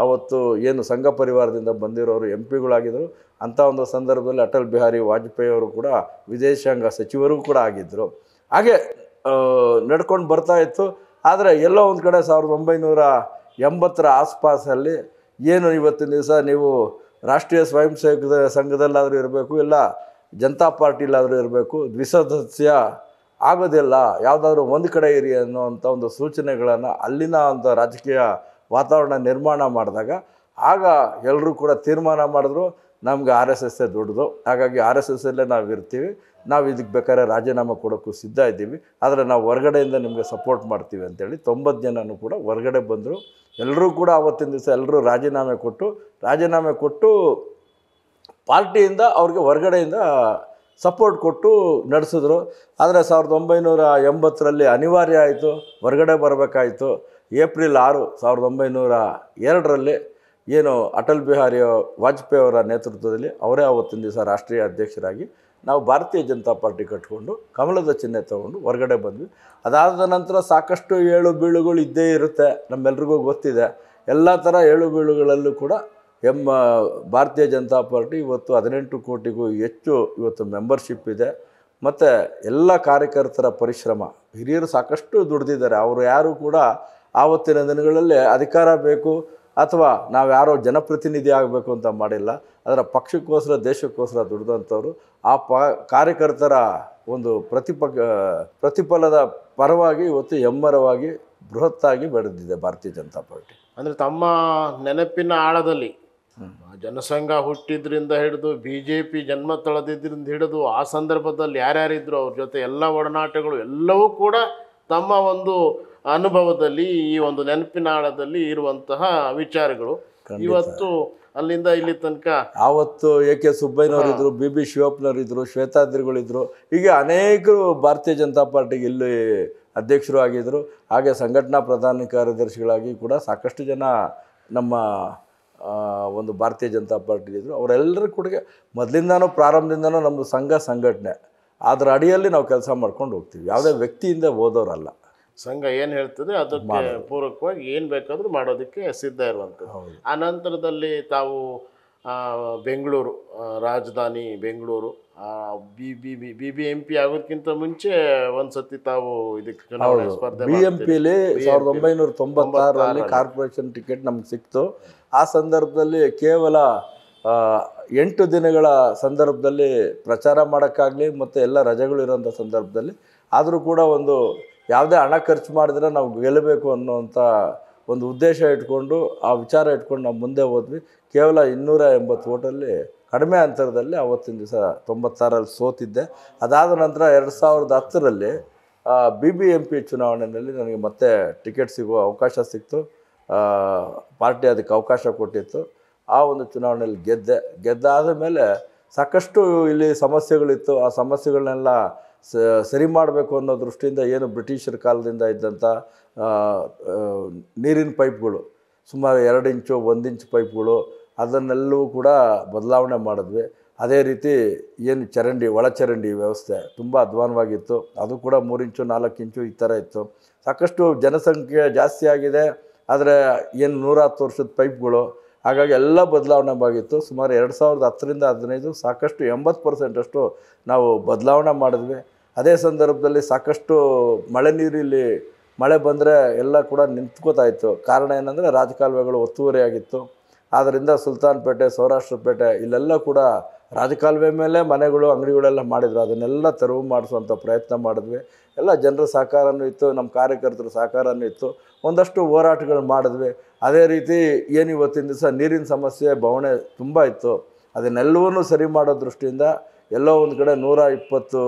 ಅವತ್ತು ಏನು ಸಂಘ ಪರಿವಾರದಿಂದ ಬಂದಿರೋರು ಎಂ ಪಿಗಳಾಗಿದ್ದರು ಅಂಥ ಒಂದು ಸಂದರ್ಭದಲ್ಲಿ ಅಟಲ್ ಬಿಹಾರಿ ವಾಜಪೇಯಿ ಅವರು ಕೂಡ ವಿದೇಶಾಂಗ ಸಚಿವರು ಕೂಡ ಆಗಿದ್ದರು ಹಾಗೆ ನಡ್ಕೊಂಡು ಬರ್ತಾ ಇತ್ತು ಆದರೆ ಎಲ್ಲೋ ಒಂದು ಕಡೆ ಸಾವಿರದ ಒಂಬೈನೂರ ಎಂಬತ್ತರ ಆಸ್ಪಾಸಲ್ಲಿ ಏನು ಇವತ್ತಿನ ದಿವಸ ನೀವು ರಾಷ್ಟ್ರೀಯ ಸ್ವಯಂ ಸೇವಕ ಸಂಘದಲ್ಲಾದರೂ ಇರಬೇಕು ಇಲ್ಲ ಜನತಾ ಪಾರ್ಟಿಲಾದರೂ ಇರಬೇಕು ದ್ವಿಸದಸ್ಯ ಆಗೋದಿಲ್ಲ ಯಾವುದಾದ್ರೂ ಒಂದು ಕಡೆ ಇರಿ ಅನ್ನೋವಂಥ ಒಂದು ಸೂಚನೆಗಳನ್ನು ಅಲ್ಲಿನ ಒಂದು ರಾಜಕೀಯ ವಾತಾವರಣ ನಿರ್ಮಾಣ ಮಾಡಿದಾಗ ಆಗ ಎಲ್ಲರೂ ಕೂಡ ತೀರ್ಮಾನ ಮಾಡಿದ್ರು ನಮಗೆ ಆರ್ ಎಸ್ ಎಸ್ಸೇ ದೊಡ್ಡದು ಹಾಗಾಗಿ ಆರ್ ಎಸ್ ಎಸ್ಸಲ್ಲೇ ನಾವು ಇರ್ತೀವಿ ನಾವು ಇದಕ್ಕೆ ಬೇಕಾದ್ರೆ ರಾಜೀನಾಮೆ ಕೊಡೋಕ್ಕೂ ಸಿದ್ಧ ಇದ್ದೀವಿ ಆದರೆ ನಾವು ಹೊರಗಡೆಯಿಂದ ನಿಮಗೆ ಸಪೋರ್ಟ್ ಮಾಡ್ತೀವಿ ಅಂತೇಳಿ ತೊಂಬತ್ತು ಜನನೂ ಕೂಡ ಹೊರಗಡೆ ಬಂದರು ಎಲ್ಲರೂ ಕೂಡ ಆವತ್ತಿನ ದಿವಸ ಎಲ್ಲರೂ ರಾಜೀನಾಮೆ ಕೊಟ್ಟು ರಾಜೀನಾಮೆ ಕೊಟ್ಟು ಪಾರ್ಟಿಯಿಂದ ಅವ್ರಿಗೆ ಹೊರಗಡೆಯಿಂದ ಸಪೋರ್ಟ್ ಕೊಟ್ಟು ನಡೆಸಿದ್ರು ಆದರೆ ಸಾವಿರದ ಒಂಬೈನೂರ ಎಂಬತ್ತರಲ್ಲಿ ಅನಿವಾರ್ಯ ಆಯಿತು ಹೊರಗಡೆ ಬರಬೇಕಾಯಿತು ಏಪ್ರಿಲ್ ಆರು ಸಾವಿರದ ಒಂಬೈನೂರ ಎರಡರಲ್ಲಿ ಏನು ಅಟಲ್ ಬಿಹಾರಿ ವಾಜಪೇಯಿ ಅವರ ನೇತೃತ್ವದಲ್ಲಿ ಅವರೇ ಆವತ್ತಿನ ದಿವಸ ರಾಷ್ಟ್ರೀಯ ಅಧ್ಯಕ್ಷರಾಗಿ ನಾವು ಭಾರತೀಯ ಜನತಾ ಪಾರ್ಟಿ ಕಟ್ಕೊಂಡು ಕಮಲದ ಚಿಹ್ನೆ ತಗೊಂಡು ಹೊರಗಡೆ ಬಂದ್ವಿ ಅದಾದ ನಂತರ ಸಾಕಷ್ಟು ಏಳು ಬೀಳುಗಳು ಇದ್ದೇ ಇರುತ್ತೆ ನಮ್ಮೆಲ್ರಿಗೂ ಗೊತ್ತಿದೆ ಎಲ್ಲ ಥರ ಏಳು ಬೀಳುಗಳಲ್ಲೂ ಕೂಡ ಎಮ್ಮ ಭಾರತೀಯ ಜನತಾ ಪಾರ್ಟಿ ಇವತ್ತು ಹದಿನೆಂಟು ಕೋಟಿಗೂ ಹೆಚ್ಚು ಇವತ್ತು ಮೆಂಬರ್ಶಿಪ್ ಇದೆ ಮತ್ತು ಎಲ್ಲ ಕಾರ್ಯಕರ್ತರ ಪರಿಶ್ರಮ ಹಿರಿಯರು ಸಾಕಷ್ಟು ದುಡ್ದಿದ್ದಾರೆ ಅವರು ಯಾರು ಕೂಡ ಆವತ್ತಿನ ದಿನಗಳಲ್ಲಿ ಅಧಿಕಾರ ಬೇಕು ಅಥವಾ ನಾವು ಯಾರೋ ಜನಪ್ರತಿನಿಧಿ ಆಗಬೇಕು ಅಂತ ಮಾಡಿಲ್ಲ ಅದರ ಪಕ್ಷಕ್ಕೋಸ್ಕರ ದೇಶಕ್ಕೋಸ್ಕರ ದುಡಿದಂಥವ್ರು ಆ ಪ ಕಾರ್ಯಕರ್ತರ ಒಂದು ಪ್ರತಿಪ ಪ್ರತಿಫಲದ ಪರವಾಗಿ ಇವತ್ತು ಹೆಮ್ಮರವಾಗಿ ಬೃಹತ್ತಾಗಿ ಬೆಳೆದಿದೆ ಭಾರತೀಯ ಜನತಾ ಪಾರ್ಟಿ ಅಂದರೆ ತಮ್ಮ ನೆನಪಿನ ಆಳದಲ್ಲಿ ಜನಸಂಘ ಹುಟ್ಟಿದ್ರಿಂದ ಹಿಡಿದು ಬಿ ಜೆ ಪಿ ಜನ್ಮ ತಳೆದಿದ್ದರಿಂದ ಹಿಡಿದು ಆ ಸಂದರ್ಭದಲ್ಲಿ ಯಾರ್ಯಾರಿದ್ರು ಅವ್ರ ಜೊತೆ ಎಲ್ಲ ಒಡನಾಟಗಳು ಎಲ್ಲವೂ ಕೂಡ ತಮ್ಮ ಒಂದು ಅನುಭವದಲ್ಲಿ ಈ ಒಂದು ನೆನಪಿನಾಳದಲ್ಲಿ ಇರುವಂತಹ ವಿಚಾರಗಳು ಇವತ್ತು ಅಲ್ಲಿಂದ ಇಲ್ಲಿ ತನಕ ಆವತ್ತು ಎ ಕೆ ಸುಬ್ಬಯ್ಯನವರಿದ್ರು ಬಿ ಬಿ ಶಿವಪ್ಪನವರಿದ್ರು ಶ್ವೇತಾದ್ರಿಗಳಿದ್ರು ಹೀಗೆ ಅನೇಕರು ಭಾರತೀಯ ಜನತಾ ಪಾರ್ಟಿಗೆ ಇಲ್ಲಿ ಅಧ್ಯಕ್ಷರು ಆಗಿದ್ರು ಹಾಗೆ ಸಂಘಟನಾ ಪ್ರಧಾನ ಕಾರ್ಯದರ್ಶಿಗಳಾಗಿ ಕೂಡ ಸಾಕಷ್ಟು ಜನ ನಮ್ಮ ಒಂದು ಭಾರತೀಯ ಜನತಾ ಪಾರ್ಟಿ ಇದ್ದರು ಅವರೆಲ್ಲರೂ ಕೂಡ ಮೊದಲಿಂದನೂ ಪ್ರಾರಂಭದಿಂದನೂ ನಮ್ಮದು ಸಂಘ ಸಂಘಟನೆ ಅದರ ಅಡಿಯಲ್ಲಿ ನಾವು ಕೆಲಸ ಮಾಡ್ಕೊಂಡು ಹೋಗ್ತೀವಿ ಯಾವುದೇ ವ್ಯಕ್ತಿಯಿಂದ ಓದೋರಲ್ಲ ಸಂಘ ಏನು ಹೇಳ್ತದೆ ಅದಕ್ಕೆ ಪೂರಕವಾಗಿ ಏನು ಬೇಕಾದರೂ ಮಾಡೋದಕ್ಕೆ ಸಿದ್ಧ ಇರುವಂಥದ್ದು ಆ ನಂತರದಲ್ಲಿ ತಾವು ಬೆಂಗಳೂರು ರಾಜಧಾನಿ Bengaluru B B B B B M P ಆಗೋದಕ್ಕಿಂತ ಮುಂಚೆ ಒಂದ್ಸತಿ ತಾವು ಇದಕ್ಕೆ ಚುನಾವಣೆ ಸ್ಪರ್ಧೆ ಬಿ ಎಂ ಪಿಲಿ ಸಾವಿರದ ಒಂಬೈನೂರ ತೊಂಬತ್ತಾರರಲ್ಲಿ ಕಾರ್ಪೊರೇಷನ್ ಟಿಕೆಟ್ ನಮ್ಗೆ ಸಿಕ್ತು ಆ ಸಂದರ್ಭದಲ್ಲಿ ಕೇವಲ ಎಂಟು ದಿನಗಳ ಸಂದರ್ಭದಲ್ಲಿ ಪ್ರಚಾರ ಮಾಡೋಕ್ಕಾಗಲಿ ಮತ್ತು ಎಲ್ಲ ರಜೆಗಳು ಇರೋಂಥ ಸಂದರ್ಭದಲ್ಲಿ ಆದರೂ ಕೂಡ ಒಂದು ಯಾವುದೇ ಹಣ ಖರ್ಚು ಮಾಡಿದ್ರೆ ನಾವು ಗೆಲ್ಲಬೇಕು ಅನ್ನೋವಂಥ ಒಂದು ಉದ್ದೇಶ ಇಟ್ಕೊಂಡು ಆ ವಿಚಾರ ಇಟ್ಕೊಂಡು ನಾವು ಮುಂದೆ ಹೋದ್ವಿ ಕೇವಲ ಇನ್ನೂರ ಎಂಬತ್ತು ಓಟಲ್ಲಿ ಕಡಿಮೆ ಅಂತರದಲ್ಲಿ ಅವತ್ತಿನ ದಿವಸ ತೊಂಬತ್ತಾರಲ್ಲಿ ಸೋತಿದ್ದೆ ಅದಾದ ನಂತರ ಎರಡು ಸಾವಿರದ ಹತ್ತರಲ್ಲಿ ಬಿ ಬಿ ಎಂ ಪಿ ಚುನಾವಣೆಯಲ್ಲಿ ನನಗೆ ಮತ್ತೆ ಟಿಕೆಟ್ ಸಿಗುವ ಅವಕಾಶ ಸಿಕ್ತು ಪಾರ್ಟಿ ಅದಕ್ಕೆ ಅವಕಾಶ ಕೊಟ್ಟಿತ್ತು ಆ ಒಂದು ಚುನಾವಣೆಯಲ್ಲಿ ಗೆದ್ದೆ ಗೆದ್ದಾದ ಮೇಲೆ ಸಾಕಷ್ಟು ಇಲ್ಲಿ ಸಮಸ್ಯೆಗಳಿತ್ತು ಆ ಸಮಸ್ಯೆಗಳನ್ನೆಲ್ಲ ಸರಿ ಮಾಡಬೇಕು ಅನ್ನೋ ದೃಷ್ಟಿಯಿಂದ ಏನು ಬ್ರಿಟಿಷರ ಕಾಲದಿಂದ ಇದ್ದಂಥ ನೀರಿನ ಪೈಪ್ಗಳು ಸುಮಾರು ಎರಡು ಇಂಚು ಒಂದು ಇಂಚು ಪೈಪ್ಗಳು ಅದನ್ನೆಲ್ಲವೂ ಕೂಡ ಬದಲಾವಣೆ ಮಾಡಿದ್ವಿ ಅದೇ ರೀತಿ ಏನು ಚರಂಡಿ ಒಳಚರಂಡಿ ವ್ಯವಸ್ಥೆ ತುಂಬ ಅಧ್ವಾನವಾಗಿತ್ತು ಅದು ಕೂಡ ಮೂರು ಇಂಚು ನಾಲ್ಕು ಇಂಚು ಈ ಥರ ಇತ್ತು ಸಾಕಷ್ಟು ಜನಸಂಖ್ಯೆ ಜಾಸ್ತಿ ಆಗಿದೆ ಆದರೆ ಏನು ನೂರ ಹತ್ತು ವರ್ಷದ ಪೈಪ್ಗಳು ಹಾಗಾಗಿ ಎಲ್ಲ ಬದಲಾವಣೆ ಆಗಿತ್ತು ಸುಮಾರು ಎರಡು ಸಾವಿರದ ಹತ್ತರಿಂದ ಹದಿನೈದು ಸಾಕಷ್ಟು ಎಂಬತ್ತು ಪರ್ಸೆಂಟಷ್ಟು ನಾವು ಬದಲಾವಣೆ ಮಾಡಿದ್ವಿ ಅದೇ ಸಂದರ್ಭದಲ್ಲಿ ಸಾಕಷ್ಟು ಮಳೆ ನೀರು ಇಲ್ಲಿ ಮಳೆ ಬಂದರೆ ಎಲ್ಲ ಕೂಡ ನಿಂತ್ಕೋತಾ ಇತ್ತು ಕಾರಣ ಏನಂದರೆ ರಾಜಕಾಲುವೆಗಳು ಒತ್ತುವರಿಯಾಗಿತ್ತು ಆದ್ದರಿಂದ ಸುಲ್ತಾನ್ಪೇಟೆ ಸೌರಾಷ್ಟ್ರಪೇಟೆ ಇಲ್ಲೆಲ್ಲ ಕೂಡ ರಾಜಕಾಲುವೆ ಮೇಲೆ ಮನೆಗಳು ಅಂಗಡಿಗಳೆಲ್ಲ ಮಾಡಿದ್ರು ಅದನ್ನೆಲ್ಲ ತೆರವು ಮಾಡಿಸುವಂಥ ಪ್ರಯತ್ನ ಮಾಡಿದ್ವಿ ಎಲ್ಲ ಜನರ ಸಹಕಾರವೂ ಇತ್ತು ನಮ್ಮ ಕಾರ್ಯಕರ್ತರ ಸಹಕಾರವೂ ಇತ್ತು ಒಂದಷ್ಟು ಹೋರಾಟಗಳು ಮಾಡಿದ್ವಿ ಅದೇ ರೀತಿ ಏನು ಇವತ್ತಿನ ದಿವಸ ನೀರಿನ ಸಮಸ್ಯೆ ಬವಣೆ ತುಂಬ ಇತ್ತು ಅದನ್ನೆಲ್ಲವನ್ನೂ ಸರಿ ಮಾಡೋ ದೃಷ್ಟಿಯಿಂದ ಎಲ್ಲೋ ಒಂದು ಕಡೆ ನೂರ ಇಪ್ಪತ್ತು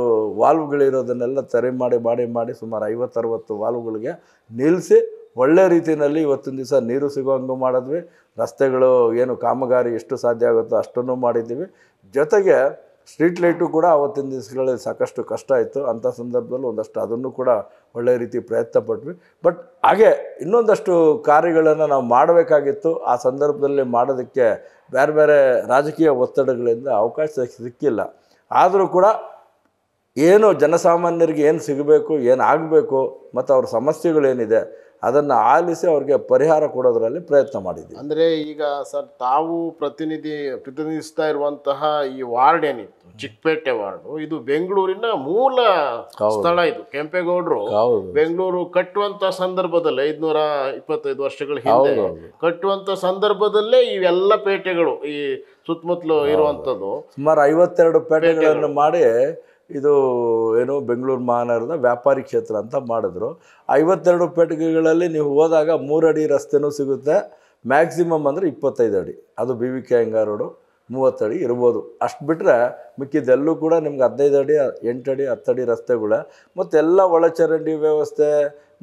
ವಾಲ್ವ್ಗಳಿರೋದನ್ನೆಲ್ಲ ಸರಿ ಮಾಡಿ ಮಾಡಿ ಮಾಡಿ ಸುಮಾರು ಐವತ್ತರವತ್ತು ವಾಲ್ವ್ಗಳಿಗೆ ನಿಲ್ಲಿಸಿ ಒಳ್ಳೆ ರೀತಿಯಲ್ಲಿ ಇವತ್ತಿನ ದಿವಸ ನೀರು ಸಿಗೋಂಗೂ ಮಾಡಿದ್ವಿ ರಸ್ತೆಗಳು ಏನು ಕಾಮಗಾರಿ ಎಷ್ಟು ಸಾಧ್ಯ ಆಗುತ್ತೋ ಅಷ್ಟನ್ನು ಮಾಡಿದ್ದೀವಿ ಜೊತೆಗೆ ಸ್ಟ್ರೀಟ್ ಲೈಟು ಕೂಡ ಆವತ್ತಿನ ದಿವಸಗಳಲ್ಲಿ ಸಾಕಷ್ಟು ಕಷ್ಟ ಇತ್ತು ಅಂಥ ಸಂದರ್ಭದಲ್ಲಿ ಒಂದಷ್ಟು ಅದನ್ನು ಕೂಡ ಒಳ್ಳೆಯ ರೀತಿ ಪ್ರಯತ್ನ ಪಟ್ವಿ ಬಟ್ ಹಾಗೆ ಇನ್ನೊಂದಷ್ಟು ಕಾರ್ಯಗಳನ್ನು ನಾವು ಮಾಡಬೇಕಾಗಿತ್ತು ಆ ಸಂದರ್ಭದಲ್ಲಿ ಮಾಡೋದಕ್ಕೆ ಬೇರೆ ಬೇರೆ ರಾಜಕೀಯ ಒತ್ತಡಗಳಿಂದ ಅವಕಾಶ ಸಿಕ್ಕಿಲ್ಲ ಆದರೂ ಕೂಡ ಏನು ಜನಸಾಮಾನ್ಯರಿಗೆ ಏನು ಸಿಗಬೇಕು ಏನು ಆಗಬೇಕು ಮತ್ತು ಅವ್ರ ಸಮಸ್ಯೆಗಳೇನಿದೆ ಅದನ್ನು ಆಲಿಸಿ ಅವ್ರಿಗೆ ಪರಿಹಾರ ಕೊಡೋದ್ರಲ್ಲಿ ಪ್ರಯತ್ನ ಮಾಡಿದ್ವಿ ಅಂದರೆ ಈಗ ಸರ್ ತಾವು ಪ್ರತಿನಿಧಿ ಪ್ರತಿನಿಧಿಸ್ತಾ ಇರುವಂತಹ ಈ ವಾರ್ಡ್ ಏನಿತ್ತು ಚಿಕ್ಕಪೇಟೆ ವಾರ್ಡು ಇದು ಬೆಂಗಳೂರಿನ ಮೂಲ ಸ್ಥಳ ಇದು ಕೆಂಪೇಗೌಡರು ಬೆಂಗಳೂರು ಕಟ್ಟುವಂತ ಸಂದರ್ಭದಲ್ಲೇ ಐದ್ನೂರ ಇಪ್ಪತ್ತೈದು ವರ್ಷಗಳ ಹಿಂದೆ ಕಟ್ಟುವಂತ ಸಂದರ್ಭದಲ್ಲೇ ಇವೆಲ್ಲ ಪೇಟೆಗಳು ಈ ಸುತ್ತಮುತ್ತಲು ಇರುವಂಥದ್ದು ಸುಮಾರು ಐವತ್ತೆರಡು ಪೇಟೆಗಳನ್ನು ಮಾಡಿ ಇದು ಏನು ಬೆಂಗಳೂರು ಮಹಾನಗರದ ವ್ಯಾಪಾರಿ ಕ್ಷೇತ್ರ ಅಂತ ಮಾಡಿದ್ರು ಐವತ್ತೆರಡು ಪೆಟ್ಟಿಗೆಗಳಲ್ಲಿ ನೀವು ಹೋದಾಗ ಮೂರಡಿ ರಸ್ತೆನೂ ಸಿಗುತ್ತೆ ಮ್ಯಾಕ್ಸಿಮಮ್ ಅಂದರೆ ಇಪ್ಪತ್ತೈದು ಅಡಿ ಅದು ಬಿ ವಿ ಕೆ ಹೆಂಗ ರೋಡು ಮೂವತ್ತಡಿ ಇರ್ಬೋದು ಅಷ್ಟು ಬಿಟ್ಟರೆ ಮಿಕ್ಕಿದ್ದೆಲ್ಲೂ ಕೂಡ ನಿಮ್ಗೆ ಹದಿನೈದು ಅಡಿ ಎಂಟಡಿ ಹತ್ತಡಿ ರಸ್ತೆಗಳ ಮತ್ತೆಲ್ಲ ಒಳಚರಂಡಿ ವ್ಯವಸ್ಥೆ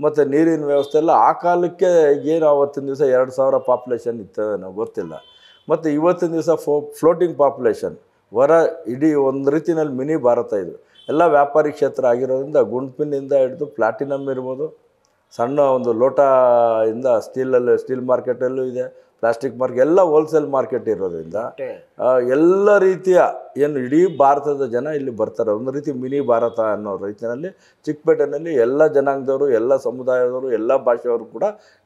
ಮತ್ತು ನೀರಿನ ವ್ಯವಸ್ಥೆ ಎಲ್ಲ ಆ ಕಾಲಕ್ಕೆ ಏನು ಆವತ್ತಿನ ದಿವಸ ಎರಡು ಸಾವಿರ ಪಾಪ್ಯುಲೇಷನ್ ಇತ್ತು ನಾವು ಗೊತ್ತಿಲ್ಲ ಮತ್ತು ಇವತ್ತಿನ ದಿವಸ ಫೋ ಫ್ಲೋಟಿಂಗ್ ಪಾಪ್ಯುಲೇಷನ್ ವರ ಇಡೀ ಒಂದು ರೀತಿಯಲ್ಲಿ ಮಿನಿ ಭಾರತ ಇದು ಎಲ್ಲ ವ್ಯಾಪಾರಿ ಕ್ಷೇತ್ರ ಆಗಿರೋದ್ರಿಂದ ಗುಂಡ್ಪಿನಿಂದ ಹಿಡಿದು ಪ್ಲಾಟಿನಮ್ ಇರ್ಬೋದು ಸಣ್ಣ ಒಂದು ಲೋಟ ಇಂದ ಸ್ಟೀಲಲ್ಲಿ ಸ್ಟೀಲ್ ಮಾರ್ಕೆಟಲ್ಲೂ ಇದೆ ಪ್ಲಾಸ್ಟಿಕ್ ಮಾರ್ಕೆಟ್ ಎಲ್ಲ ಹೋಲ್ಸೇಲ್ ಮಾರ್ಕೆಟ್ ಇರೋದ್ರಿಂದ ಎಲ್ಲ ರೀತಿಯ ಏನು ಇಡೀ ಭಾರತದ ಜನ ಇಲ್ಲಿ ಬರ್ತಾರೆ ಒಂದು ರೀತಿ ಮಿನಿ ಭಾರತ ಅನ್ನೋ ರೀತಿಯಲ್ಲಿ ಚಿಕ್ಕಪೇಟೆಯಲ್ಲಿ ಎಲ್ಲ ಜನಾಂಗದವರು ಎಲ್ಲ ಸಮುದಾಯದವರು ಎಲ್ಲ ಭಾಷೆಯವರು ಕೂಡ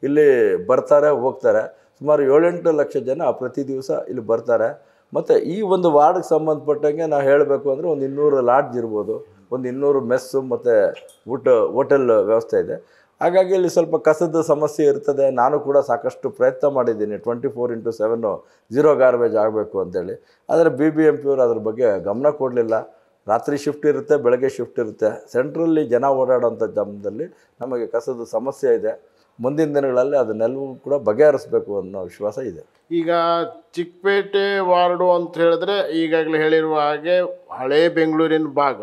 ಇಲ್ಲಿ ಬರ್ತಾರೆ ಹೋಗ್ತಾರೆ ಸುಮಾರು ಏಳೆಂಟು ಲಕ್ಷ ಜನ ಪ್ರತಿ ದಿವಸ ಇಲ್ಲಿ ಬರ್ತಾರೆ ಮತ್ತು ಈ ಒಂದು ವಾರ್ಡ್ಗೆ ಸಂಬಂಧಪಟ್ಟಂಗೆ ನಾವು ಹೇಳಬೇಕು ಅಂದರೆ ಒಂದು ಇನ್ನೂರು ಲಾಡ್ಜ್ ಇರ್ಬೋದು ಒಂದು ಇನ್ನೂರು ಮೆಸ್ಸು ಮತ್ತು ಊಟ ಹೋಟೆಲ್ ವ್ಯವಸ್ಥೆ ಇದೆ ಹಾಗಾಗಿ ಇಲ್ಲಿ ಸ್ವಲ್ಪ ಕಸದ ಸಮಸ್ಯೆ ಇರ್ತದೆ ನಾನು ಕೂಡ ಸಾಕಷ್ಟು ಪ್ರಯತ್ನ ಮಾಡಿದ್ದೀನಿ twenty four into seven zero garbage ಆಗಬೇಕು ಅಂತೇಳಿ ಆದರೆ ಬಿ ಬಿ ಎಂ ಪಿಯವರು ಅದ್ರ ಬಗ್ಗೆ ಗಮನ ಕೊಡಲಿಲ್ಲ ರಾತ್ರಿ ಶಿಫ್ಟ್ ಇರುತ್ತೆ ಬೆಳಗ್ಗೆ ಶಿಫ್ಟ್ ಇರುತ್ತೆ ಸೆಂಟ್ರಲ್ಲಿ ಜನ ಓಡಾಡೋಂಥ ಜಮದಲ್ಲಿ ನಮಗೆ ಕಸದ ಸಮಸ್ಯೆ ಇದೆ ಮುಂದಿನ ದಿನಗಳಲ್ಲಿ ಅದನ್ನೆಲ್ಲವೂ ಕೂಡ ಬಗೆಹರಿಸಬೇಕು ಅನ್ನೋ ವಿಶ್ವಾಸ ಇದೆ ಈಗ ಚಿಕ್ಕಪೇಟೆ ವಾರ್ಡು ಅಂತ ಹೇಳಿದ್ರೆ ಈಗಾಗಲೇ ಹೇಳಿರುವ ಹಾಗೆ ಹಳೆ ಬೆಂಗಳೂರಿನ ಭಾಗ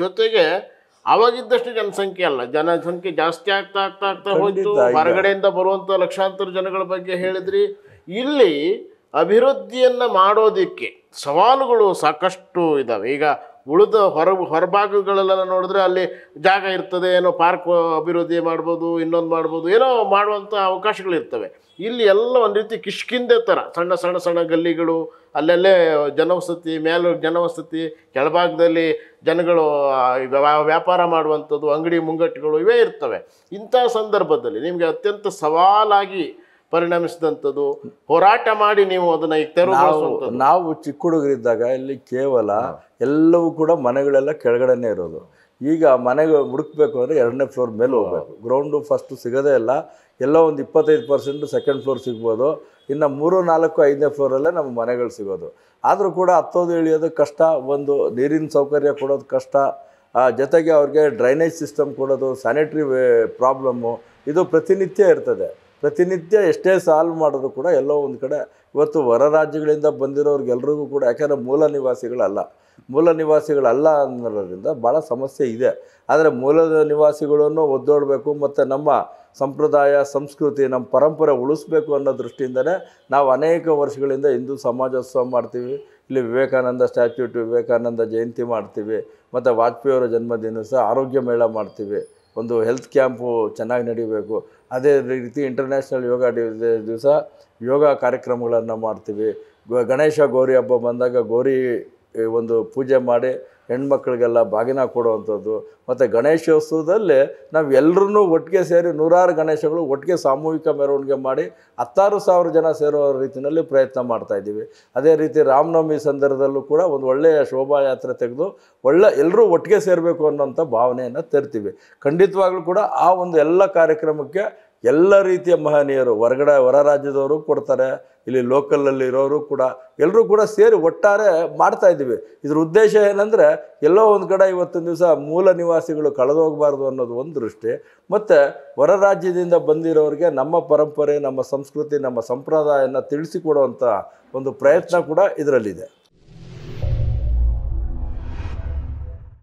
ಜೊತೆಗೆ ಅವಾಗಿದ್ದಷ್ಟು ಜನಸಂಖ್ಯೆ ಅಲ್ಲ ಜನಸಂಖ್ಯೆ ಜಾಸ್ತಿ ಆಗ್ತಾ ಆಗ್ತಾ ಆಗ್ತಾ ಹೋಯ್ತು ಹೊರಗಡೆಯಿಂದ ಬರುವಂಥ ಲಕ್ಷಾಂತರ ಜನಗಳ ಬಗ್ಗೆ ಹೇಳಿದ್ರಿ ಇಲ್ಲಿ ಅಭಿವೃದ್ಧಿಯನ್ನು ಮಾಡೋದಿಕ್ಕೆ ಸವಾಲುಗಳು ಸಾಕಷ್ಟು ಇದಾವೆ ಈಗ ಉಳಿದ ಹೊರ ಹೊರಭಾಗಗಳಲ್ಲೆಲ್ಲ ನೋಡಿದ್ರೆ ಅಲ್ಲಿ ಜಾಗ ಇರ್ತದೆ ಏನೋ ಪಾರ್ಕ್ ಅಭಿವೃದ್ಧಿ ಮಾಡ್ಬೋದು ಇನ್ನೊಂದು ಮಾಡ್ಬೋದು ಏನೋ ಮಾಡುವಂಥ ಅವಕಾಶಗಳಿರ್ತವೆ ಇಲ್ಲಿ ಎಲ್ಲ ಒಂದು ರೀತಿ ಕಿಷ್ಕಿಂದೆ ಥರ ಸಣ್ಣ ಸಣ್ಣ ಸಣ್ಣ ಗಲ್ಲಿಗಳು ಅಲ್ಲಲ್ಲೇ ಜನವಸತಿ ಮೇಲೆ ಜನವಸತಿ ಕೆಳಭಾಗದಲ್ಲಿ ಜನಗಳು ವ್ಯಾಪಾರ ಮಾಡುವಂಥದ್ದು ಅಂಗಡಿ ಮುಂಗಟ್ಟುಗಳು ಇವೇ ಇರ್ತವೆ ಇಂಥ ಸಂದರ್ಭದಲ್ಲಿ ನಿಮಗೆ ಅತ್ಯಂತ ಸವಾಲಾಗಿ ಪರಿಣಮಿಸಿದಂಥದ್ದು ಹೋರಾಟ ಮಾಡಿ ನೀವು ಅದನ್ನು ಈಗ ನಾವು ನಾವು ಚಿಕ್ಕ ಹುಡುಗರಿದ್ದಾಗ ಇಲ್ಲಿ ಕೇವಲ ಎಲ್ಲವೂ ಕೂಡ ಮನೆಗಳೆಲ್ಲ ಕೆಳಗಡೆನೇ ಇರೋದು ಈಗ ಮನೆಗೆ ಹುಡುಕ್ಬೇಕು ಅಂದರೆ ಎರಡನೇ ಫ್ಲೋರ್ ಮೇಲೆ ಹೋಗಬೇಕು ಗ್ರೌಂಡು ಫಸ್ಟು ಸಿಗೋದೇ ಇಲ್ಲ ಎಲ್ಲ ಒಂದು ಇಪ್ಪತ್ತೈದು ಪರ್ಸೆಂಟ್ ಸೆಕೆಂಡ್ ಫ್ಲೋರ್ ಸಿಗ್ಬೋದು ಇನ್ನು ಮೂರು ನಾಲ್ಕು ಐದನೇ ಫ್ಲೋರಲ್ಲೇ ನಮ್ಮ ಮನೆಗಳು ಸಿಗೋದು ಆದರೂ ಕೂಡ ಹತ್ತೋದು ಇಳಿಯೋದು ಕಷ್ಟ ಒಂದು ನೀರಿನ ಸೌಕರ್ಯ ಕೊಡೋದು ಕಷ್ಟ ಜೊತೆಗೆ ಅವ್ರಿಗೆ ಡ್ರೈನೇಜ್ ಸಿಸ್ಟಮ್ ಕೊಡೋದು ಸ್ಯಾನಿಟ್ರಿ ಪ್ರಾಬ್ಲಮ್ಮು ಇದು ಪ್ರತಿನಿತ್ಯ ಇರ್ತದೆ ಪ್ರತಿನಿತ್ಯ ಎಷ್ಟೇ ಸಾಲ್ವ್ ಮಾಡಿದ್ರು ಕೂಡ ಎಲ್ಲೋ ಒಂದು ಕಡೆ ಇವತ್ತು ಹೊರ ರಾಜ್ಯಗಳಿಂದ ಬಂದಿರೋರಿಗೆಲ್ರಿಗೂ ಕೂಡ ಯಾಕೆಂದರೆ ಮೂಲ ನಿವಾಸಿಗಳಲ್ಲ ಮೂಲ ನಿವಾಸಿಗಳಲ್ಲ ಅನ್ನೋದರಿಂದ ಭಾಳ ಸಮಸ್ಯೆ ಇದೆ ಆದರೆ ಮೂಲದ ನಿವಾಸಿಗಳನ್ನು ಒದ್ದೋಡಬೇಕು ಮತ್ತು ನಮ್ಮ ಸಂಪ್ರದಾಯ ಸಂಸ್ಕೃತಿ ನಮ್ಮ ಪರಂಪರೆ ಉಳಿಸ್ಬೇಕು ಅನ್ನೋ ದೃಷ್ಟಿಯಿಂದಲೇ ನಾವು ಅನೇಕ ವರ್ಷಗಳಿಂದ ಹಿಂದೂ ಸಮಾಜೋತ್ಸವ ಮಾಡ್ತೀವಿ ಇಲ್ಲಿ ವಿವೇಕಾನಂದ ಸ್ಟ್ಯಾಚ್ಯೂ ವಿವೇಕಾನಂದ ಜಯಂತಿ ಮಾಡ್ತೀವಿ ಮತ್ತು ವಾಜಪೇಯಿಯವರ ಜನ್ಮದಿನ ಸಹ ಆರೋಗ್ಯ ಮೇಳ ಮಾಡ್ತೀವಿ ಒಂದು ಹೆಲ್ತ್ ಕ್ಯಾಂಪು ಚೆನ್ನಾಗಿ ನಡೀಬೇಕು ಅದೇ ರೀತಿ ಇಂಟರ್ನ್ಯಾಷನಲ್ ಯೋಗ ದಿವಸ ಯೋಗ ಕಾರ್ಯಕ್ರಮಗಳನ್ನು ಮಾಡ್ತೀವಿ ಗಣೇಶ ಗೌರಿ ಹಬ್ಬ ಬಂದಾಗ ಗೌರಿ ಒಂದು ಪೂಜೆ ಮಾಡಿ ಹೆಣ್ಮಕ್ಳಿಗೆಲ್ಲ ಬಾಗಿನ ಕೊಡುವಂಥದ್ದು ಮತ್ತು ಗಣೇಶೋತ್ಸವದಲ್ಲಿ ನಾವು ಎಲ್ಲರೂ ಒಟ್ಟಿಗೆ ಸೇರಿ ನೂರಾರು ಗಣೇಶಗಳು ಒಟ್ಟಿಗೆ ಸಾಮೂಹಿಕ ಮೆರವಣಿಗೆ ಮಾಡಿ ಹತ್ತಾರು ಸಾವಿರ ಜನ ಸೇರುವ ರೀತಿಯಲ್ಲಿ ಪ್ರಯತ್ನ ಮಾಡ್ತಾಯಿದ್ದೀವಿ ಅದೇ ರೀತಿ ರಾಮನವಮಿ ಸಂದರ್ಭದಲ್ಲೂ ಕೂಡ ಒಂದು ಒಳ್ಳೆಯ ಶೋಭಾಯಾತ್ರೆ ತೆಗೆದು ಒಳ್ಳೆ ಎಲ್ಲರೂ ಒಟ್ಟಿಗೆ ಸೇರಬೇಕು ಅನ್ನೋಂಥ ಭಾವನೆಯನ್ನು ತೆರ್ತೀವಿ ಖಂಡಿತವಾಗ್ಲೂ ಕೂಡ ಆ ಒಂದು ಎಲ್ಲ ಕಾರ್ಯಕ್ರಮಕ್ಕೆ ಎಲ್ಲ ರೀತಿಯ ಮಹನೀಯರು ಹೊರಗಡೆ ಹೊರ ರಾಜ್ಯದವರು ಕೊಡ್ತಾರೆ ಇಲ್ಲಿ ಲೋಕಲಲ್ಲಿ ಇರೋರು ಕೂಡ ಎಲ್ಲರೂ ಕೂಡ ಸೇರಿ ಒಟ್ಟಾರೆ ಮಾಡ್ತಾ ಇದ್ದೀವಿ ಇದ್ರ ಉದ್ದೇಶ ಏನಂದರೆ ಎಲ್ಲೋ ಒಂದು ಕಡೆ ಇವತ್ತೊಂದು ದಿವಸ ಮೂಲ ನಿವಾಸಿಗಳು ಕಳೆದೋಗಬಾರ್ದು ಅನ್ನೋದು ಒಂದು ದೃಷ್ಟಿ ಮತ್ತು ಹೊರ ರಾಜ್ಯದಿಂದ ಬಂದಿರೋರಿಗೆ ನಮ್ಮ ಪರಂಪರೆ ನಮ್ಮ ಸಂಸ್ಕೃತಿ ನಮ್ಮ ಸಂಪ್ರದಾಯನ ತಿಳಿಸಿಕೊಡುವಂಥ ಒಂದು ಪ್ರಯತ್ನ ಕೂಡ ಇದರಲ್ಲಿದೆ